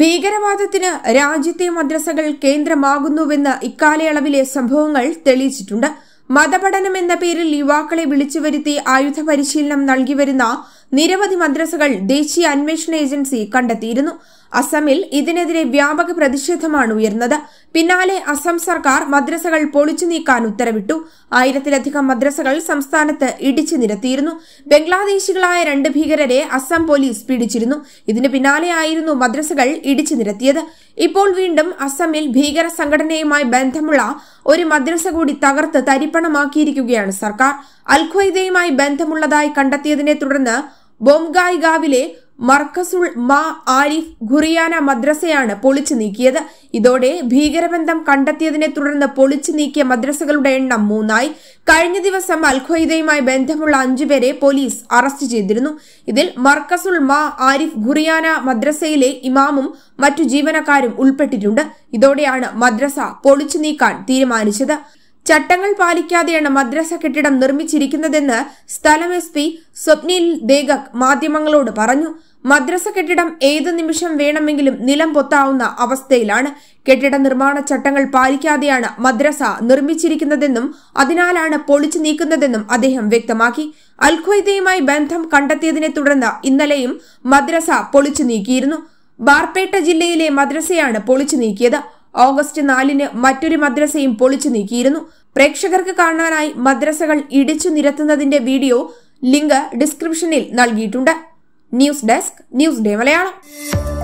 ഭീകരവാദത്തിന് രാജ്യത്തെ മദ്രസകൾ കേന്ദ്രമാകുന്നുവെന്ന് ഇക്കാലയളവിലെ സംഭവങ്ങൾ തെളിയിച്ചിട്ടുണ്ട് മതപഠനം എന്ന പേരിൽ യുവാക്കളെ വിളിച്ചു വരുത്തി ആയുധ പരിശീലനം നൽകി വരുന്ന നിരവധി മദ്രസകൾ ദേശീയ അന്വേഷണ ഏജൻസി കണ്ടെത്തിയിരുന്നു അസമിൽ ഇതിനെതിരെ വ്യാപക പ്രതിഷേധമാണ് ഉയർന്നത് പിന്നാലെ അസം സർക്കാർ മദ്രസകൾ പൊളിച്ചു നീക്കാൻ ഉത്തരവിട്ടു ആയിരത്തിലധികം മദ്രസകൾ സംസ്ഥാനത്ത് ഇടിച്ചു നിരത്തിയിരുന്നു ബംഗ്ലാദേശികളായ രണ്ട് ഭീകരരെ അസം പോലീസ് പിടിച്ചിരുന്നു ഇതിന് പിന്നാലെയായിരുന്നു മദ്രസകൾ ഇടിച്ചു നിരത്തിയത് ഇപ്പോൾ വീണ്ടും അസമിൽ ഭീകര സംഘടനയുമായി ബന്ധമുള്ള ഒരു മദ്രസ കൂടി തകർത്ത് തരിപ്പണമാക്കിയിരിക്കുകയാണ് സർക്കാർ അൽഖ്വയ്ദയുമായി ബന്ധമുള്ളതായി കണ്ടെത്തിയതിനെ തുടർന്ന് ബോംഗായ്ഗാവിലെ മർക്കസുൾ മാ ആരിഫ് ഖുറിയാന മദ്രസയാണ് പൊളിച്ചു നീക്കിയത് ഇതോടെ ഭീകരബന്ധം കണ്ടെത്തിയതിനെ തുടർന്ന് പൊളിച്ചു നീക്കിയ മദ്രസകളുടെ എണ്ണം മൂന്നായി കഴിഞ്ഞ ദിവസം അൽഖ്വയ്ദയുമായി ബന്ധമുള്ള അഞ്ചുപേരെ പോലീസ് അറസ്റ്റ് ചെയ്തിരുന്നു ഇതിൽ മർക്കസുൽ മാ ആരിഫ് ഖുറിയാന മദ്രസയിലെ ഇമാമും മറ്റു ജീവനക്കാരും ഉൾപ്പെട്ടിട്ടുണ്ട് ഇതോടെയാണ് മദ്രസ പൊളിച്ചു നീക്കാൻ തീരുമാനിച്ചത് ചട്ടങ്ങൾ പാലിക്കാതെയാണ് മദ്രസ കെട്ടിടം നിർമ്മിച്ചിരിക്കുന്നതെന്ന് സ്ഥലം എസ് പി സ്വപ്നിൽ ദേഗക് മാധ്യമങ്ങളോട് പറഞ്ഞു മദ്രസ കെട്ടിടം ഏത് നിമിഷം വേണമെങ്കിലും നിലം പൊത്താവുന്ന അവസ്ഥയിലാണ് കെട്ടിട നിർമ്മാണ ചട്ടങ്ങൾ പാലിക്കാതെയാണ് മദ്രസ നിർമ്മിച്ചിരിക്കുന്നതെന്നും അതിനാലാണ് പൊളിച്ചു നീക്കുന്നതെന്നും അദ്ദേഹം വ്യക്തമാക്കി അൽഖ്വയ്ദയുമായി ബന്ധം കണ്ടെത്തിയതിനെ തുടർന്ന് ഇന്നലെയും മദ്രസ പൊളിച്ചു നീക്കിയിരുന്നു ബാർപേട്ട ജില്ലയിലെ മദ്രസയാണ് പൊളിച്ചു നീക്കിയത് ഓഗസ്റ്റ് നാലിന് മറ്റൊരു മദ്രസയും പൊളിച്ചു നീക്കിയിരുന്നു പ്രേക്ഷകർക്ക് കാണാനായി മദ്രസകൾ ഇടിച്ചു നിരത്തുന്നതിന്റെ വീഡിയോ ലിങ്ക് ഡിസ്ക്രിപ്ഷനിൽ നൽകിയിട്ടുണ്ട് news desk news day Malayalam